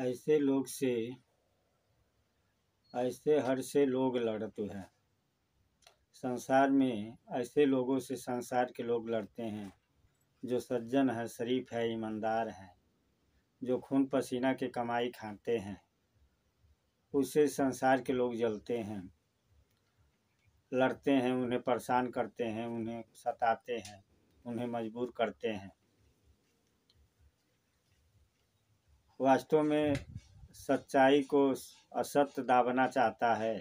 ऐसे लोग से ऐसे हर से लोग लड़ते हैं संसार में ऐसे लोगों से संसार के लोग लड़ते हैं जो सज्जन है शरीफ है ईमानदार है जो खून पसीना के कमाई खाते हैं उससे संसार के लोग जलते हैं लड़ते हैं उन्हें परेशान करते हैं उन्हें सताते हैं उन्हें मजबूर करते हैं वास्तव में सच्चाई को असत्य दाबना चाहता है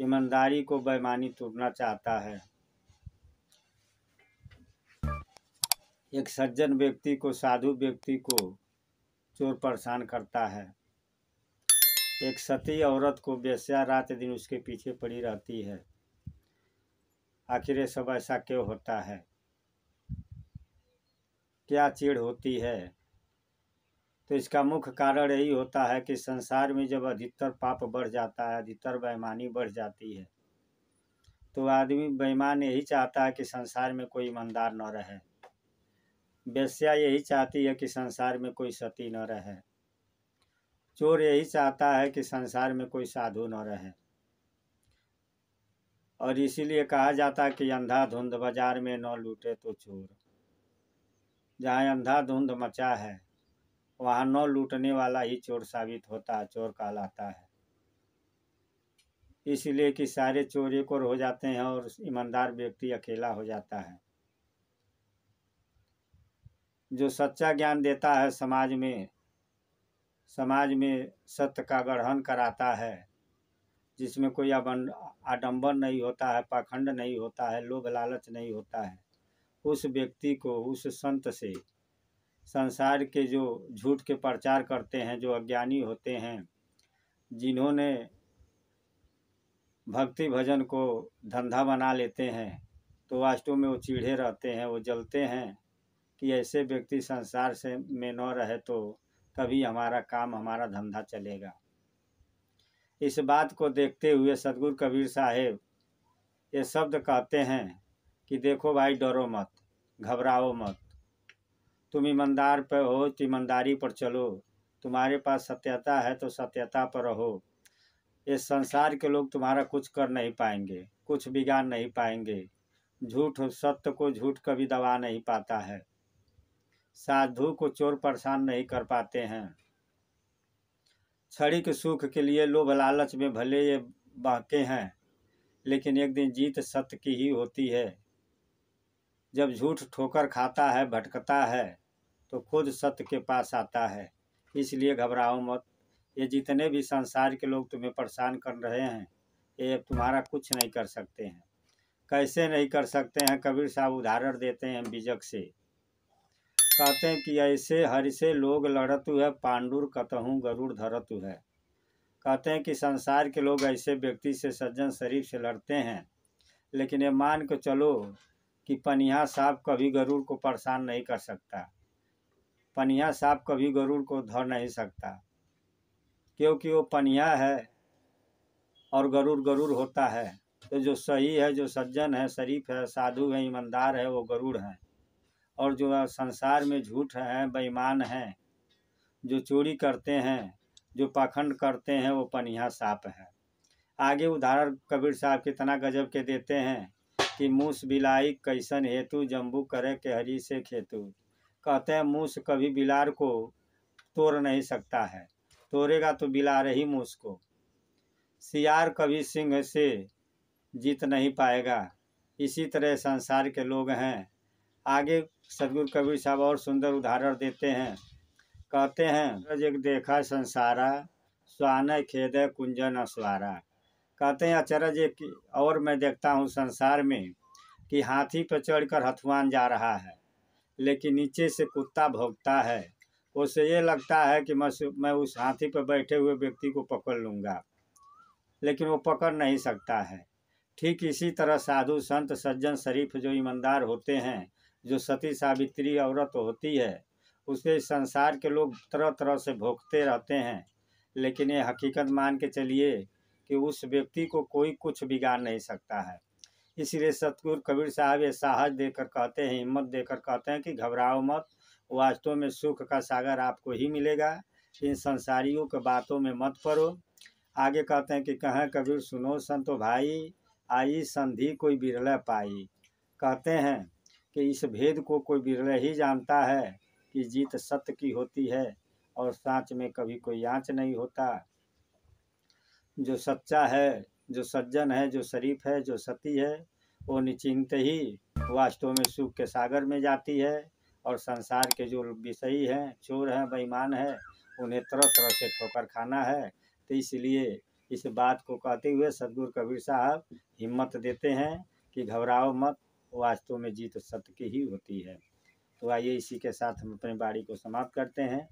ईमानदारी को बेमानी तोड़ना चाहता है एक सज्जन व्यक्ति को साधु व्यक्ति को चोर परेशान करता है एक सती औरत को बेस्या रात दिन उसके पीछे पड़ी रहती है आखिर सब ऐसा क्यों होता है क्या चीड़ होती है तो इसका मुख्य कारण यही होता है कि संसार में जब अधिकतर पाप बढ़ जाता है अधिकतर बेईमानी बढ़ जाती है तो आदमी बेईमान यही चाहता है कि संसार में कोई ईमानदार न रहे वेश्या यही चाहती है कि संसार में कोई सती न रहे चोर यही चाहता है कि संसार में कोई साधु न रहे और इसीलिए कहा जाता है कि अंधा धुंध बाजार में न लूटे तो चोर जहाँ अंधा धुंध मचा है वहाँ नौ लूटने वाला ही चोर साबित होता है चोर कहलाता है इसलिए कि सारे चोर एक और हो जाते हैं और ईमानदार व्यक्ति अकेला हो जाता है जो सच्चा ज्ञान देता है समाज में समाज में सत्य का ग्रहण कराता है जिसमें कोई आडम्बर नहीं होता है पाखंड नहीं होता है लोभ लालच नहीं होता है उस व्यक्ति को उस संत से संसार के जो झूठ के प्रचार करते हैं जो अज्ञानी होते हैं जिन्होंने भक्ति भजन को धंधा बना लेते हैं तो वास्तव में वो चीढ़े रहते हैं वो जलते हैं कि ऐसे व्यक्ति संसार से में न रहे तो तभी हमारा काम हमारा धंधा चलेगा इस बात को देखते हुए सदगुरु कबीर साहेब ये शब्द कहते हैं कि देखो भाई डरो मत घबराओ मत तुम ईमानदार पर हो तो ईमानदारी पर चलो तुम्हारे पास सत्यता है तो सत्यता पर रहो इस संसार के लोग तुम्हारा कुछ कर नहीं पाएंगे कुछ बिगाड़ नहीं पाएंगे झूठ सत्य को झूठ कभी दबा नहीं पाता है साधु को चोर परेशान नहीं कर पाते हैं छड़ी के सुख के लिए लोभ लालच में भले ये बाके हैं लेकिन एक दिन जीत सत्य की ही होती है जब झूठ ठोकर खाता है भटकता है तो खुद सत्य के पास आता है इसलिए घबराओ मत ये जितने भी संसार के लोग तुम्हें परेशान कर रहे हैं ये अब तुम्हारा कुछ नहीं कर सकते हैं कैसे नहीं कर सकते हैं कबीर साहब उदाहरण देते हैं बीजक से कहते हैं कि ऐसे हर से लोग लड़त है पांडुर कतहूँ गरुड़ धरत है कहते हैं कि संसार के लोग ऐसे व्यक्ति से सज्जन शरीफ से लड़ते हैं लेकिन ये मान के चलो कि पनिया साहब कभी गरुड़ को परेशान नहीं कर सकता पनिया सांप कभी गरुड़ को धर नहीं सकता क्योंकि वो पनिया है और गरुड़ गरुड़ होता है तो जो सही है जो सज्जन है शरीफ है साधु है ईमानदार है वो गरुड़ हैं और जो संसार में झूठ हैं बेईमान हैं जो चोरी करते हैं जो पाखंड करते हैं वो पनिया सांप है आगे उदाहरण कबीर साहब कितना गजब के देते हैं कि मूस बिलाई कैसन हेतु जम्बू करे के हरी से खेतु कहते हैं मूस कभी बिलार को तोड़ नहीं सकता है तोड़ेगा तो बिलार ही मूस को सियार कभी सिंह से जीत नहीं पाएगा इसी तरह संसार के लोग हैं आगे सदगुरु कबीर साहब और सुंदर उदाहरण देते हैं कहते हैं एक देखा संसारा स्वान खेद कुंजन असवारा कहते हैं अचरज एक और मैं देखता हूँ संसार में कि हाथी पर चढ़कर हथुआन जा रहा है लेकिन नीचे से कुत्ता भोगता है उससे ये लगता है कि मैं मैं उस हाथी पर बैठे हुए व्यक्ति को पकड़ लूँगा लेकिन वो पकड़ नहीं सकता है ठीक इसी तरह साधु संत सज्जन शरीफ जो ईमानदार होते हैं जो सती सावित्री औरत होती है उसे संसार के लोग तरह तरह से भोगते रहते हैं लेकिन ये हकीकत मान के चलिए कि उस व्यक्ति को कोई कुछ बिगाड़ नहीं सकता है इसलिए सतगुरु कबीर साहब ये साहस देकर कहते हैं हिम्मत देकर कहते हैं कि घबराओ मत वास्तव में सुख का सागर आपको ही मिलेगा इन संसारियों के बातों में मत पड़ो आगे कहते हैं कि कहें कबीर सुनो संतो भाई आई संधि कोई बिरला पाई कहते हैं कि इस भेद को कोई बिरला ही जानता है कि जीत सत्य की होती है और सांच में कभी कोई आँच नहीं होता जो सच्चा है जो सज्जन है जो शरीफ है जो सती है वो निचिंत ही वास्तव में सुख के सागर में जाती है और संसार के जो विषयी हैं चोर हैं बेईमान है उन्हें तरह तरह से ठोकर खाना है तो इसलिए इस बात को कहते हुए सदगुरु कबीर साहब हिम्मत देते हैं कि घबराओ मत वास्तव में जीत सत्य की ही होती है तो आइए इसी के साथ हम अपनी बाड़ी को समाप्त करते हैं